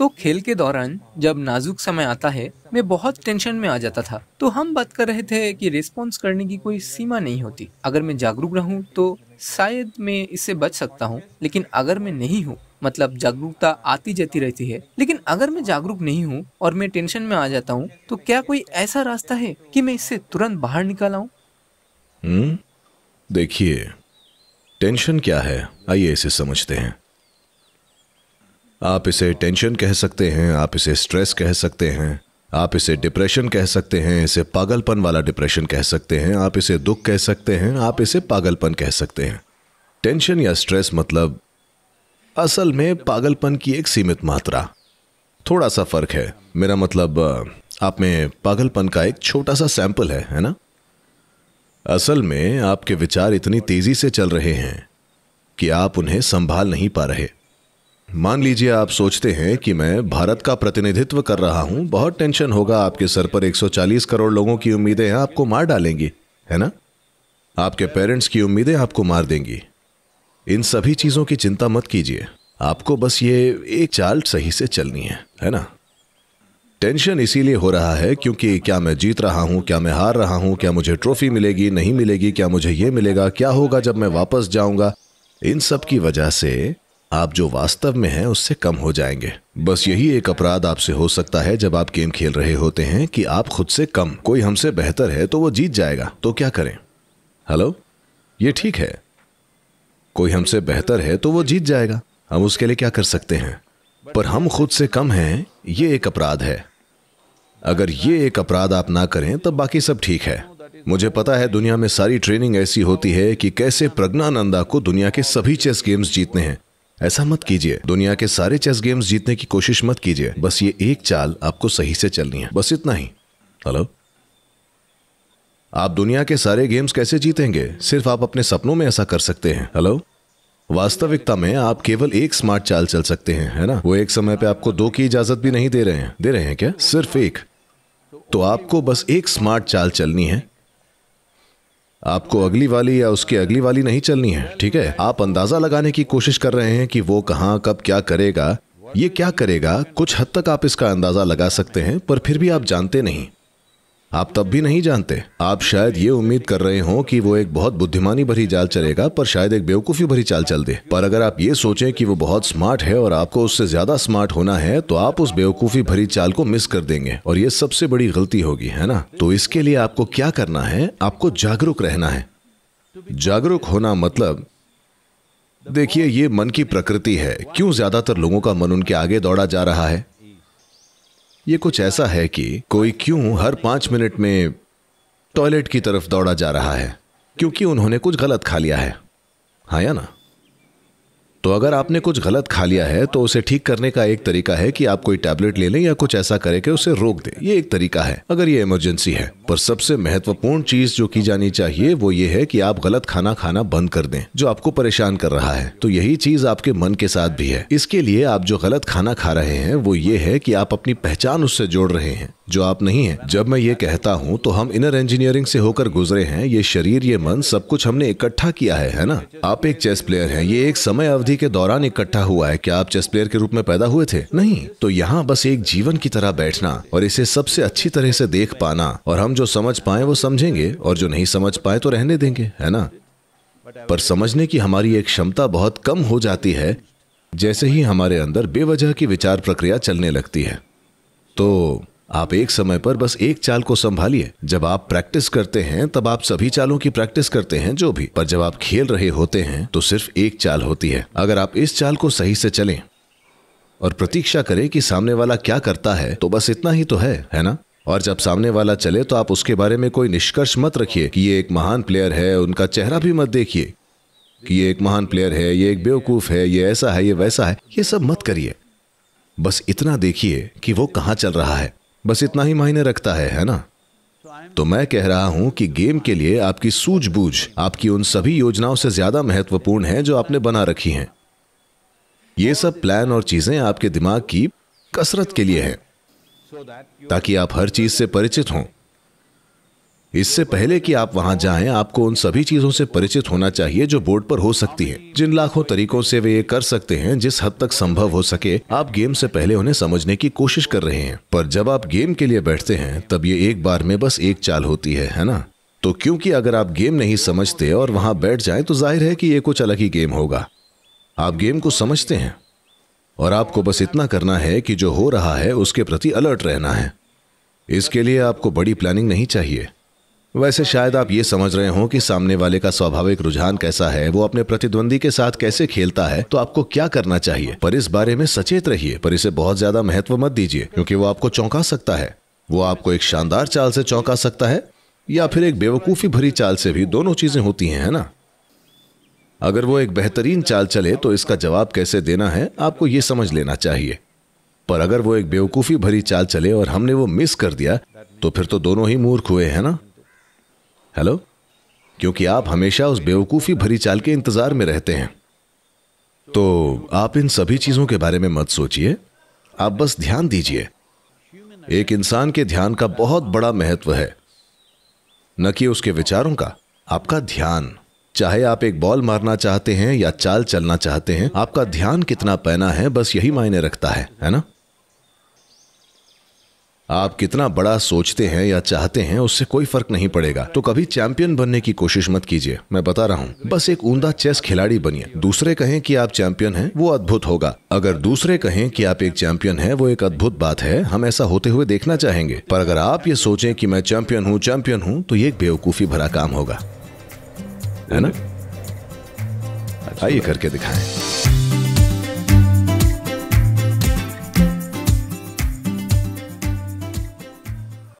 तो खेल के दौरान जब नाजुक समय आता है मैं बहुत टेंशन में आ जाता था तो हम बात कर रहे थे कि रिस्पॉन्स करने की कोई सीमा नहीं होती अगर मैं जागरूक रहूं तो शायद मैं इससे बच सकता हूं लेकिन अगर मैं नहीं हूं मतलब जागरूकता आती जाती रहती है लेकिन अगर मैं जागरूक नहीं हूँ और मैं टेंशन में आ जाता हूँ तो क्या कोई ऐसा रास्ता है कि मैं इससे तुरंत बाहर निकल आऊ हम्म, देखिए टेंशन क्या है आइए इसे समझते हैं आप इसे टेंशन कह सकते हैं आप इसे स्ट्रेस कह सकते हैं आप इसे डिप्रेशन कह सकते हैं इसे पागलपन वाला डिप्रेशन कह सकते हैं आप इसे दुख कह सकते हैं आप इसे पागलपन कह सकते हैं टेंशन या स्ट्रेस मतलब असल में पागलपन की एक सीमित मात्रा थोड़ा सा फर्क है मेरा मतलब आप में पागलपन का एक छोटा सा सैंपल है है ना असल में आपके विचार इतनी तेजी से चल रहे हैं कि आप उन्हें संभाल नहीं पा रहे मान लीजिए आप सोचते हैं कि मैं भारत का प्रतिनिधित्व कर रहा हूं बहुत टेंशन होगा आपके सर पर 140 करोड़ लोगों की उम्मीदें हैं आपको मार डालेंगी है ना आपके पेरेंट्स की उम्मीदें आपको मार देंगी इन सभी चीजों की चिंता मत कीजिए आपको बस ये एक चाल सही से चलनी है है ना टेंशन इसीलिए हो रहा है क्योंकि क्या मैं जीत रहा हूं क्या मैं हार रहा हूं क्या मुझे ट्रॉफी मिलेगी नहीं मिलेगी क्या मुझे ये मिलेगा क्या होगा जब मैं वापस जाऊंगा इन सब की वजह से आप जो वास्तव में हैं उससे कम हो जाएंगे बस यही एक अपराध आपसे हो सकता है जब आप गेम खेल रहे होते हैं कि आप खुद से कम कोई हमसे बेहतर है तो वो जीत जाएगा तो क्या करें हेलो ये ठीक है कोई हमसे बेहतर है तो वो जीत जाएगा हम उसके लिए क्या कर सकते हैं पर हम खुद से कम हैं ये एक अपराध है अगर ये एक अपराध आप ना करें तब बाकी सब ठीक है मुझे पता है दुनिया में सारी ट्रेनिंग ऐसी होती है कि कैसे प्रज्ञानंदा को दुनिया के सभी चेस गेम्स जीतने हैं ऐसा मत कीजिए दुनिया के सारे चेस गेम्स जीतने की कोशिश मत कीजिए बस ये एक चाल आपको सही से चलनी है बस इतना ही हेलो आप दुनिया के सारे गेम्स कैसे जीतेंगे सिर्फ आप अपने सपनों में ऐसा कर सकते हैं हेलो वास्तविकता में आप केवल एक स्मार्ट चाल चल सकते हैं है ना वो एक समय पे आपको दो की इजाजत भी नहीं दे रहे हैं दे रहे हैं क्या सिर्फ एक तो आपको बस एक स्मार्ट चाल चलनी है आपको अगली वाली या उसकी अगली वाली नहीं चलनी है ठीक है आप अंदाजा लगाने की कोशिश कर रहे हैं कि वो कहाँ कब क्या करेगा ये क्या करेगा कुछ हद तक आप इसका अंदाजा लगा सकते हैं पर फिर भी आप जानते नहीं आप तब भी नहीं जानते आप शायद ये उम्मीद कर रहे हो कि वो एक बहुत बुद्धिमानी भरी चाल चलेगा पर शायद एक बेवकूफी भरी चाल चल दे पर अगर आप ये सोचें कि वो बहुत स्मार्ट है और आपको उससे ज्यादा स्मार्ट होना है तो आप उस बेवकूफी भरी चाल को मिस कर देंगे और ये सबसे बड़ी गलती होगी है ना तो इसके लिए आपको क्या करना है आपको जागरूक रहना है जागरूक होना मतलब देखिए ये मन की प्रकृति है क्यों ज्यादातर लोगों का मन उनके आगे दौड़ा जा रहा है ये कुछ ऐसा है कि कोई क्यों हर पांच मिनट में टॉयलेट की तरफ दौड़ा जा रहा है क्योंकि उन्होंने कुछ गलत खा लिया है हाँ या ना तो अगर आपने कुछ गलत खा लिया है तो उसे ठीक करने का एक तरीका है कि आप कोई टैबलेट ले लें या कुछ ऐसा करे कि उसे रोक दे ये एक तरीका है अगर ये इमरजेंसी है पर सबसे महत्वपूर्ण चीज जो की जानी चाहिए वो ये है कि आप गलत खाना खाना बंद कर दें जो आपको परेशान कर रहा है तो यही चीज आपके मन के साथ भी है इसके लिए आप जो गलत खाना खा रहे हैं वो ये है कि आप अपनी पहचान उससे जोड़ रहे हैं जो आप नहीं है जब मैं ये कहता हूँ तो हम इनर इंजीनियरिंग से होकर गुजरे हैं ये शरीर ये मन सब कुछ हमने इकट्ठा किया है है ना आप एक चेस प्लेयर हैं ये एक समय अवधि के दौरान इकट्ठा हुआ है क्या आप चेस प्लेयर के रूप में पैदा हुए थे नहीं तो यहाँ बस एक जीवन की तरह बैठना और इसे सबसे अच्छी तरह से देख पाना और हम जो समझ पाए वो समझेंगे और जो नहीं समझ पाए तो रहने देंगे है ना पर समझने की हमारी एक क्षमता बहुत कम हो जाती है जैसे ही हमारे अंदर बेवजह की विचार प्रक्रिया चलने लगती है तो आप एक समय पर बस एक चाल को संभालिए जब आप प्रैक्टिस करते हैं तब आप सभी चालों की प्रैक्टिस करते हैं जो भी पर जब आप खेल रहे होते हैं तो सिर्फ एक चाल होती है अगर आप इस चाल को सही से चलें और प्रतीक्षा करें कि सामने वाला क्या करता है तो बस इतना ही तो है है ना और जब सामने वाला चले तो आप उसके बारे में कोई निष्कर्ष मत रखिए कि ये एक महान प्लेयर है उनका चेहरा भी मत देखिए कि ये एक महान प्लेयर है ये एक बेवकूफ है ये ऐसा है ये वैसा है ये सब मत करिए बस इतना देखिए कि वो कहाँ चल रहा है बस इतना ही मायने रखता है है ना तो मैं कह रहा हूं कि गेम के लिए आपकी सूझबूझ आपकी उन सभी योजनाओं से ज्यादा महत्वपूर्ण है जो आपने बना रखी हैं ये सब प्लान और चीजें आपके दिमाग की कसरत के लिए है ताकि आप हर चीज से परिचित हों इससे पहले कि आप वहां जाएं, आपको उन सभी चीजों से परिचित होना चाहिए जो बोर्ड पर हो सकती है जिन लाखों तरीकों से वे ये कर सकते हैं जिस हद तक संभव हो सके आप गेम से पहले उन्हें समझने की कोशिश कर रहे हैं पर जब आप गेम के लिए बैठते हैं तब ये एक बार में बस एक चाल होती है है ना तो क्योंकि अगर आप गेम नहीं समझते और वहां बैठ जाए तो जाहिर है कि ये कुछ अलग ही गेम होगा आप गेम को समझते हैं और आपको बस इतना करना है कि जो हो रहा है उसके प्रति अलर्ट रहना है इसके लिए आपको बड़ी प्लानिंग नहीं चाहिए वैसे शायद आप ये समझ रहे हो कि सामने वाले का स्वाभाविक रुझान कैसा है वो अपने प्रतिद्वंदी के साथ कैसे खेलता है तो आपको क्या करना चाहिए पर इस बारे में सचेत रहिए पर इसे बहुत ज्यादा महत्व मत दीजिए क्योंकि वो आपको चौंका सकता है वो आपको एक शानदार चाल से चौंका सकता है या फिर एक बेवकूफी भरी चाल से भी दोनों चीजें होती हैं है ना अगर वो एक बेहतरीन चाल चले तो इसका जवाब कैसे देना है आपको ये समझ लेना चाहिए पर अगर वो एक बेवकूफी भरी चाल चले और हमने वो मिस कर दिया तो फिर तो दोनों ही मूर्ख हुए हैं ना हेलो क्योंकि आप हमेशा उस बेवकूफ़ी भरी चाल के इंतज़ार में रहते हैं तो आप इन सभी चीज़ों के बारे में मत सोचिए आप बस ध्यान दीजिए एक इंसान के ध्यान का बहुत बड़ा महत्व है न कि उसके विचारों का आपका ध्यान चाहे आप एक बॉल मारना चाहते हैं या चाल चलना चाहते हैं आपका ध्यान कितना पैना है बस यही मायने रखता है है ना आप कितना बड़ा सोचते हैं या चाहते हैं उससे कोई फर्क नहीं पड़ेगा तो कभी चैंपियन बनने की कोशिश मत कीजिए मैं बता रहा हूँ बस एक उमदा चेस खिलाड़ी बनिए दूसरे कहें कि आप चैंपियन हैं वो अद्भुत होगा अगर दूसरे कहें कि आप एक चैंपियन हैं वो एक अद्भुत बात है हम ऐसा होते हुए देखना चाहेंगे पर अगर आप ये सोचें कि मैं चैंपियन हूँ चैंपियन हूँ तो ये एक बेवकूफ़ी भरा काम होगा है ना आइए करके दिखाएं